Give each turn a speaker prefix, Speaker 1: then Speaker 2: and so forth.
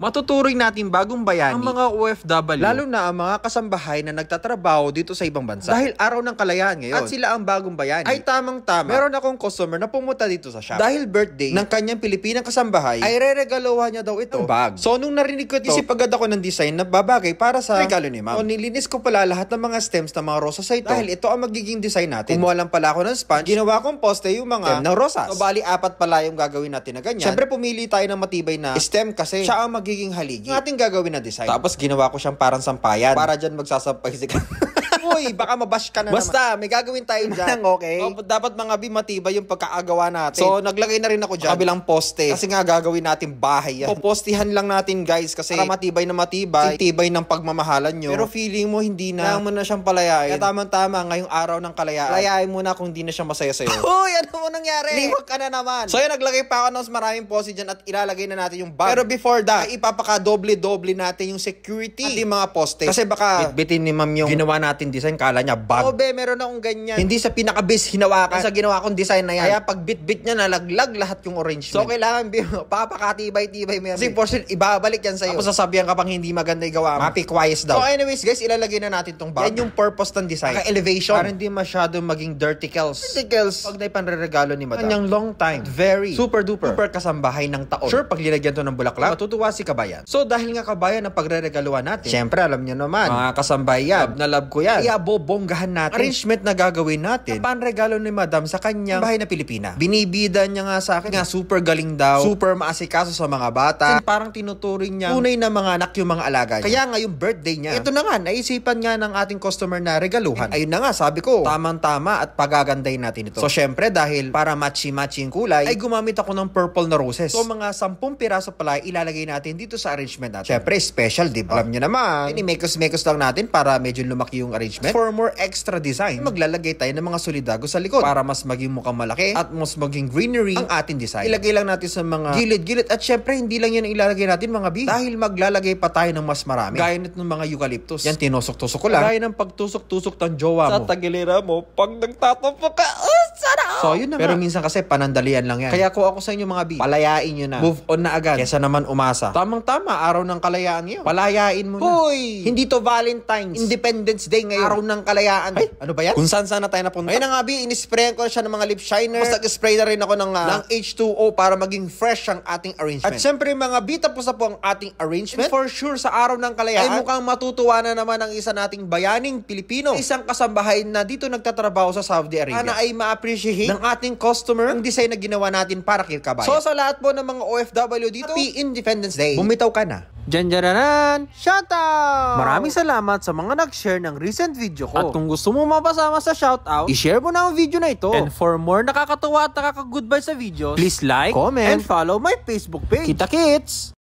Speaker 1: Matuturing natin bagong bayani ang mga OFW, lalo na ang mga kasambahay na nagtatrabaho dito sa ibang bansa. Dahil araw ng kalayaan ngayon, at sila ang bagong bayani, ay tamang-tama. Meron akong customer na pumunta dito sa shop. Dahil birthday ng kanyang Pilipinang kasambahay, ay reregalohan niya daw ito bag. So nung narinig ko ito, isip agad ako ng design na babagay para sa regalo ni ma'am. So nilinis ko pala lahat ng mga stems ng mga rosas sa ito. Dahil ito ang magiging design natin. Kumuha lang pala ako ng sponge, ginawa kong poste yung mga stem ng rosas. So bali apat pala yung gagawin natin na ganyan. Siyempre pumili tayo ng matibay na stem kasi siya ang magiging magiging haligi. Ang ating gagawin na design. Tapos ginawa ko siyang parang sampayan. Para dyan magsasampay si mo eh. Baka mabash ka na Basta, naman. may gagawin tayo dyan. okay. O, oh, dapat mga bi matibay yung pagkaagawa natin. So, naglagay na rin ako dyan. Kabilang poste. Kasi nga, gagawin natin bahay yan. Popostihan lang natin guys kasi para matibay na matibay. Tibay ng pagmamahalan nyo. Pero feeling mo hindi na. Kailangan mo na siyang palayain. Kaya tamang-tama ngayong araw ng kalayaan. Palayain mo na kung hindi na siya masaya sa'yo. Uy, ano mo nangyari? Liwag ka na naman. So, yun, naglagay pa ako ng maraming poste dyan at ilalagay na natin yung bag. Pero before that, ipapaka doble-doble natin yung security at yung mga poste. Kasi baka bitbitin ni ma'am yung ginawa natin yung design, kala niya bag. Oo, be, meron akong ganyan. Hindi sa pinaka-base hinawakan sa ginawa kong design na yan. Kaya pag bit-bit niya, nalaglag lahat yung orange. So, kailangan, be, papakatibay-tibay mo yan. Kasi for sure, ibabalik yan sa'yo. Tapos sasabihan ka pang hindi maganda yung gawa mo. quiet daw. So, anyways, guys, ilalagay na natin tong bag. Yan yung purpose ng design. Kaka elevation. Para hindi masyado maging dirty kills. Dirty kills. Pag na ipanre-regalo ni madam. Kanyang long time. Very. Super duper. Super kasambahay ng taon. Sure, pag linagyan to ng bulaklak, matutuwa si kabayan. So, dahil nga kabayan ang pagreregaluan natin. Siyempre, alam niyo naman. Mga kasambahay yan. Love na love ko yan yan. Iabobonggahan natin. Arrangement na gagawin natin. regalo ni Madam sa kanyang bahay na Pilipina. Binibida niya nga sa akin nga super galing daw. Super maasikaso sa mga bata. Kasi parang tinuturing niya tunay na mga anak yung mga alaga niya. Kaya nga yung birthday niya. Ito na nga, naisipan nga ng ating customer na regaluhan. ayun na nga, sabi ko, tamang-tama at pagagandahin natin ito. So syempre, dahil para matchy-matching kulay, ay gumamit ako ng purple na roses. So mga 10 piraso pala ilalagay natin dito sa arrangement natin. Syempre, special, di ba? Alam niyo naman, ini-makeup-makeup lang natin para medyo lumaki yung arrangement arrangement for more extra design, maglalagay tayo ng mga solidago sa likod para mas maging mukhang malaki at mas maging greenery ang ating design. Ilagay lang natin sa mga gilid-gilid at syempre hindi lang yan ilalagay natin mga bee dahil maglalagay pa tayo ng mas marami. Gaya nito ng mga eucalyptus. Yan tinusok-tusok ko lang. Gaya ng pagtusok-tusok ng jowa mo. Sa tagilera mo pag nagtatampo ka. Ah! Sana ako. So, yun na Pero nga. minsan kasi panandalian lang yan. Kaya ko ako sa inyo mga B, palayain nyo na. Move on na agad. Kesa naman umasa. Tamang-tama, araw ng kalayaan ngayon. Palayain mo Hoy! na. Hindi to Valentine's. Independence Day ngayon. Araw ng kalayaan. Ay, ano ba yan? Kung saan sana tayo napunta. Ayun na nga B, inisprayan ko na siya ng mga lip shiner. Tapos nag-spray na rin ako ng, uh, ng H2O para maging fresh ang ating arrangement. At syempre mga B, tapos na po ang ating arrangement. And for sure, sa araw ng kalayaan, ay mukhang matutuwa na naman ang isa nating bayaning Pilipino. Isang kasambahay na dito nagtatrabaho sa Saudi Arabia. Sana ay ma ma-appreciate ng ating customer ang design na ginawa natin para kay Kabayan. So sa lahat po ng mga OFW dito, Happy Independence Day! Bumitaw ka na! Janjararan! Shoutout! Maraming salamat sa mga nag-share ng recent video ko. At kung gusto mo mapasama sa shoutout, i-share mo na ang video na ito. And for more nakakatuwa at nakaka-goodbye sa videos, please like, comment, and follow my Facebook page. Kita kits!